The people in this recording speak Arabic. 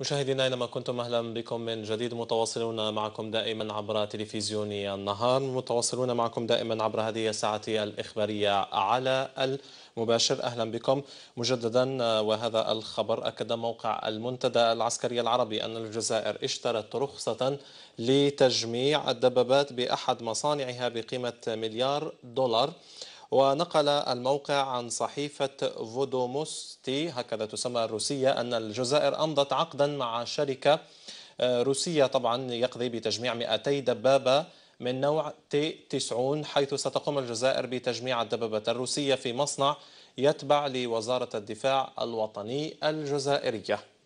مشاهدينا اينما كنتم اهلا بكم من جديد متواصلون معكم دائما عبر تلفزيون النهار متواصلون معكم دائما عبر هذه الساعه الاخباريه على المباشر اهلا بكم مجددا آه، وهذا الخبر اكد موقع المنتدى العسكري العربي ان الجزائر اشترت رخصه لتجميع الدبابات باحد مصانعها بقيمه مليار دولار ونقل الموقع عن صحيفة فودوموستي هكذا تسمى الروسية أن الجزائر أمضت عقدا مع شركة آه، روسية طبعا يقضي بتجميع 200 دبابة من نوع تي 90 حيث ستقوم الجزائر بتجميع الدبابة الروسية في مصنع يتبع لوزارة الدفاع الوطني الجزائرية